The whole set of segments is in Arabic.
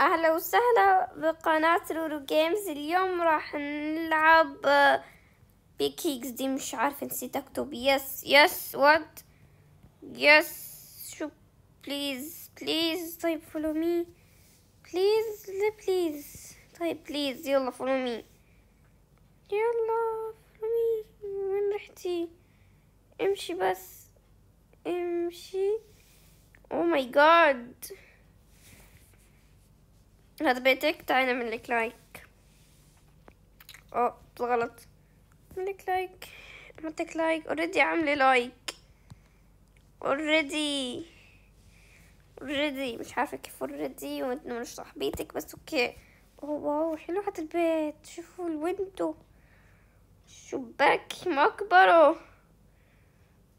اهلا وسهلا بقناة لولو جيمز اليوم راح نلعب بيكيكس دي مش عارفة نسيت اكتب يس يس وات يس شو بليز بليز طيب فولو مي بليز لا بليز طيب بليز يلا فولو مي يلا فولو مي وين رحتي امشي بس امشي او ماي جاد هذا بيتك تعالي نعملك لايك اه بالغلط عملك لايك عملتك لايك اوريدي عامله لايك اوريدي اوريدي مش عارفه كيف اوريدي وانت مش صاحبتك بس اوكي اوه واو حلو هذا البيت شوفوا الويندو شباك مكبره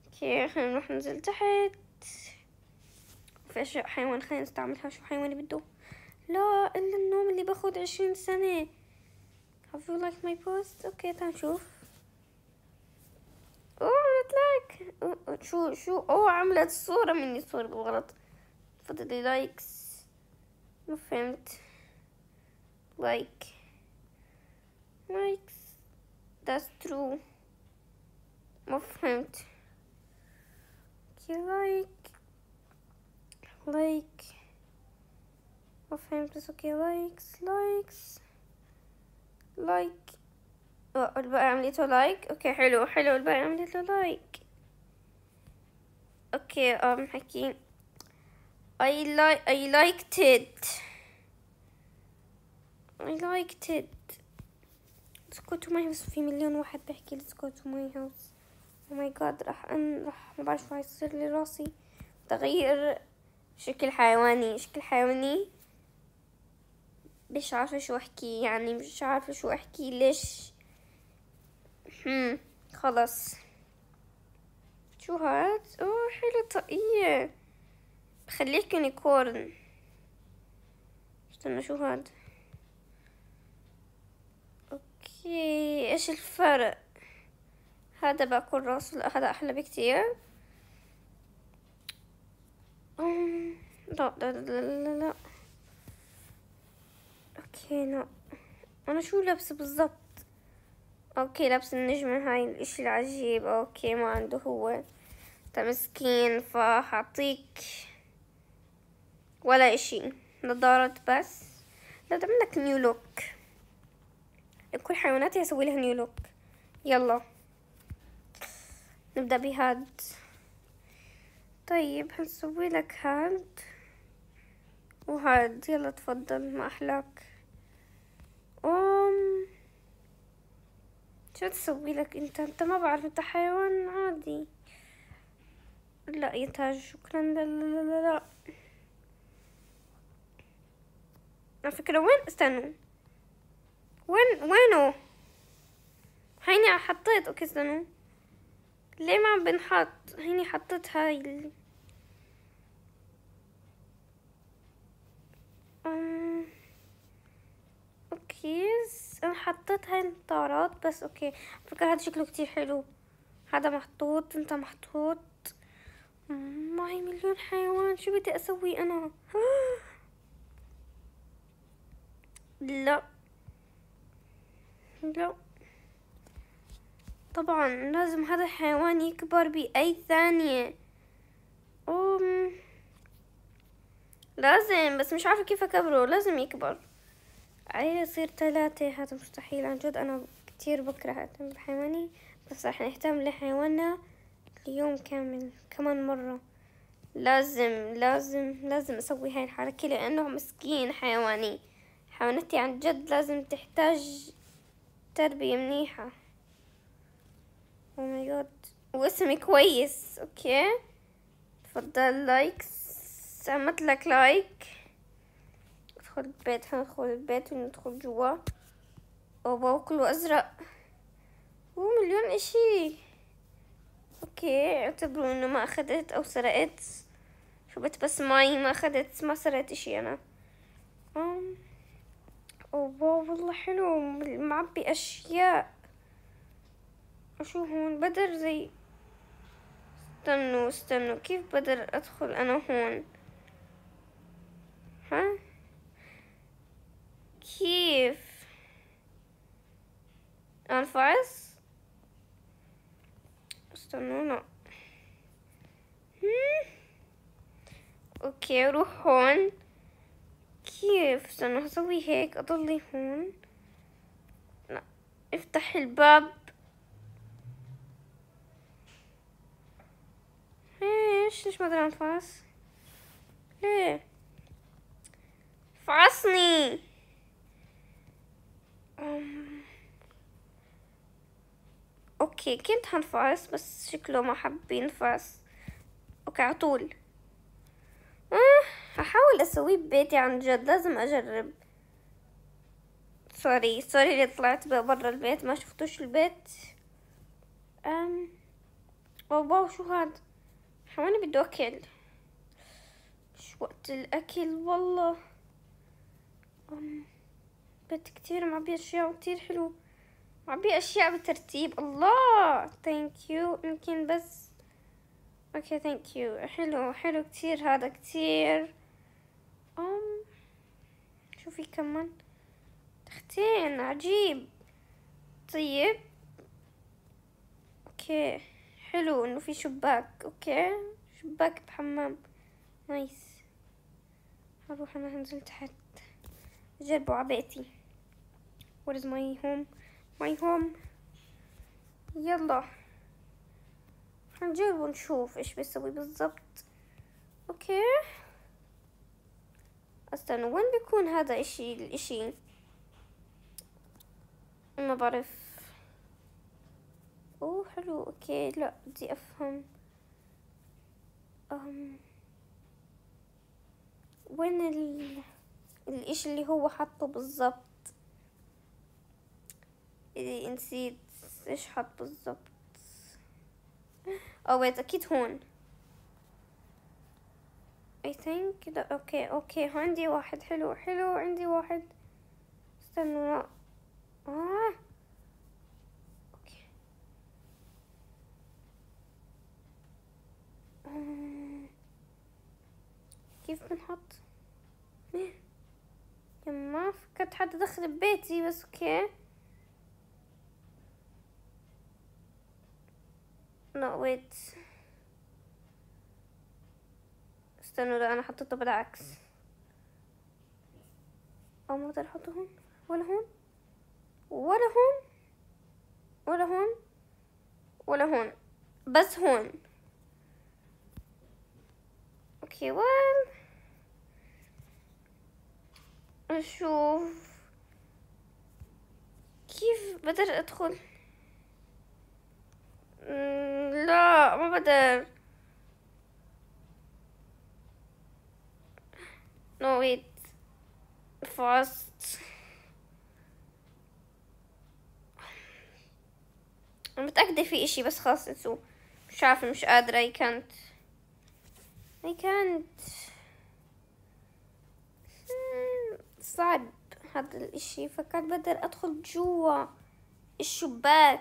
اوكي خلينا نروح ننزل تحت في اشياء حيوان خلينا نستعملها شو حيوان بده لا الا النوم اللي باخد عشرين سنة have you liked my post اوكي تعال نشوف اوه oh، لايك oh، oh، شو شو اوه عملت صورة مني صورة بالغلط فضلي لايكس ما فهمت لايك لايكس that's true ما فهمت لايك لايك بس اوكي لايكس لايكس لايك والباقي عملته لايك اوكي حلو حلو الباقي عملته لايك اوكي ام حكي اي لايك اي liked it اي liked it Let's go to my house في مليون واحد بحكي let's go to my house Oh my god راح ان راح ما بعرف راح يصير لي راسي تغيير شكل حيواني شكل حيواني مش عارفه شو احكي يعني مش عارفه شو احكي ليش هم خلص شو هاد اوه حلو طاقية بخليك يونيكورن استنى شو هاد اوكي ايش الفرق هذا باكل راسه لا هذا احلى بكتير لا لا لا لا, لا. هنا انا شو لابسه بالضبط اوكي لابس النجمة هاي الاشي العجيب اوكي ما عنده هو تمسكين فحعطيك ولا اشي نظارة بس لا لك نيو لوك كل حيواناتي هسوي لها نيو لوك يلا نبدأ بهاد طيب هنسوي لك هاد وهاد يلا تفضل ما احلاك أم شو تسوي لك انت انت ما بعرف انت حيوان عادي لا يا تاج شكرا لا لا لا لا على فكرة وين استنوا وين وينه هيني حطيت اوكي استنوا ليه ما بنحط هيني حطيت هاي حطيت هاي الطارات بس اوكي فكرة هذا شكله كتير حلو هذا محطوط انت محطوط معي مليون حيوان شو بدي اسوي انا لا لا طبعا لازم هذا الحيوان يكبر بأي ثانية أوم. لازم بس مش عارفة كيف أكبره لازم يكبر أي يصير ثلاثة هذا مستحيل عن جد أنا كتير بكره أهتم بحيواني بس راح نهتم لحيواننا ليوم كامل كمان مرة لازم لازم لازم أسوي هاي الحركة لأنه مسكين حيواني حيوانتي عن جد لازم تحتاج تربية منيحة أو ماي جاد واسمي كويس أوكي تفضل لايك عملت لك لايك ندخل البيت هندخل البيت وندخل جوا وبابا كله أزرق ومليون إشي أوكي اعتبروا إنه ما أخدت أو سرقت شبت بس ماي ما أخدت ما سرقت إشي أنا أم. أوبا والله حلو معبي أشياء شو هون بدر زي استنوا استنوا كيف بدر أدخل أنا هون كيف أنفس استنونا اوكي روح هون كيف استنى هسوي هيك اضلي هون لا افتح الباب ليش ليش ما قدر انفاس ليه فعصني اوكي كنت هنفعص بس شكله ما حب ينفعص اوكي عطول هحاول اسويه ببيتي عن جد لازم اجرب سوري سوري اللي طلعت برا البيت ما شفتوش البيت ام واو شو هاد حوالي بده اكل مش وقت الاكل والله أم. بيت كتير معبي اشياء كتير حلو معبي اشياء بترتيب الله ثانك يو يمكن بس اوكي ثانك يو حلو حلو كتير هذا كتير ام شوفي كمان تختين عجيب طيب اوكي حلو انه في شباك اوكي شباك بحمام نايس هروح انا هنزل تحت جربوا عبيتي What is my home? My home يلا هنجرب ونشوف ايش بيسوي بالضبط اوكي استنى وين بيكون هذا اشي الاشي ما بعرف اوه حلو اوكي لا بدي افهم أم. وين ال... الاشي اللي هو حطه بالضبط نسيت ايش حط بالظبط او oh, ويت اكيد هون اي ثينك ده اوكي اوكي عندي واحد حلو حلو عندي واحد استنوا لا اه اوكي آه. كيف بنحط يما فكرت حد دخل ببيتي بس اوكي wait استنوا ده انا حطيته بالعكس او ما اقدر احطه هون ولا هون ولا هون ولا هون ولا هون بس هون اوكي وين نشوف كيف بقدر ادخل لا ما بقدر نو ويت فاست أنا متأكدة في إشي بس خلاص انسو مش عارفة مش قادرة اي كانت اي كانت صعب هذا الإشي فكرت بقدر أدخل جوا الشباك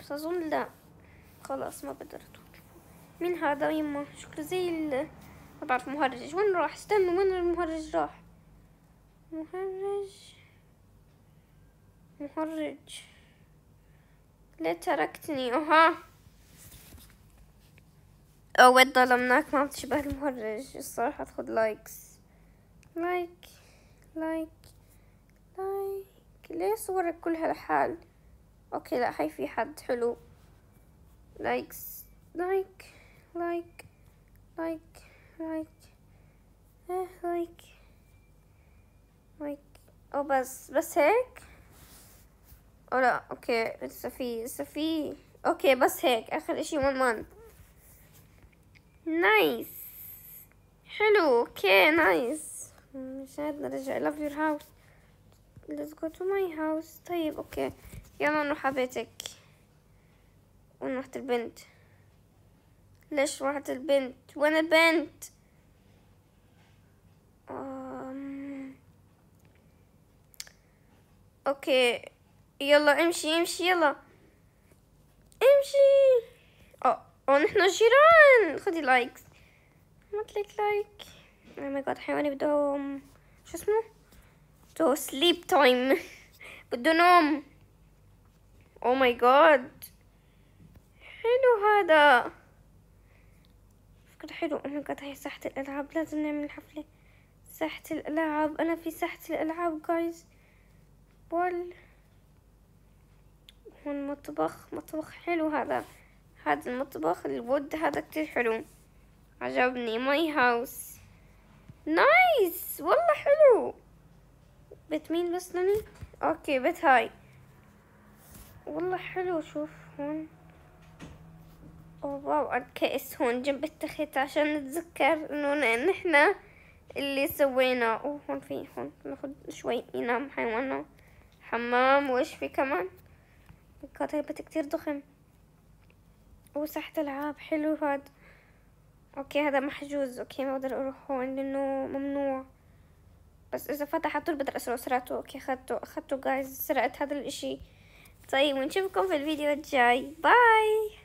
بس اظن لا خلاص ما قدرت مين هذا يما شكله زي ال ما بعرف مهرج وين راح استنوا وين المهرج راح مهرج مهرج ليه تركتني اها او ظلمناك ما بتشبه المهرج الصراحة تاخذ لايكس لايك لايك لايك ليه صورك كلها لحال اوكي لا هاي في حد حلو لايكس لايك لايك لايك لايك اه لايك لايك او بس بس هيك او لا اوكي لسه في لسه في اوكي بس هيك اخر اشي ون مانث نايس حلو اوكي نايس مش عاد نرجع I love your house let's go to my house طيب اوكي يلا نروح بيتك وين رحت البنت ليش رحت البنت وين البنت أم... اوكي يلا امشي امشي يلا امشي اه نحن جيران خدي لايك ما تليك لايك او ماي جاد حيواني بده شو اسمه تو سليب تايم بده نوم او ماي جاد حلو هذا فكرة حلو انا قطع ساحة الالعاب لازم نعمل حفلة ساحة الالعاب انا في ساحة الالعاب جايز بول هون مطبخ مطبخ حلو هذا هذا المطبخ الود هذا كتير حلو عجبني ماي هاوس نايس والله حلو بيت مين وصلني اوكي بيت هاي والله حلو شوف هون واو الكأس هون جنب التخت عشان نتذكر انه نحنا اللي سويناه وهون في هون ناخد شوي ينام حيوانه حمام وايش في كمان كاتبت كتير ضخم وساحة العاب حلو هاد اوكي هذا محجوز اوكي ما بقدر اروح هون لانه ممنوع بس اذا فتح على طول بقدر اسرق سرقته اوكي اخدته اخدته جايز سرقت هذا الاشي طيب ونشوفكم في الفيديو الجاي باي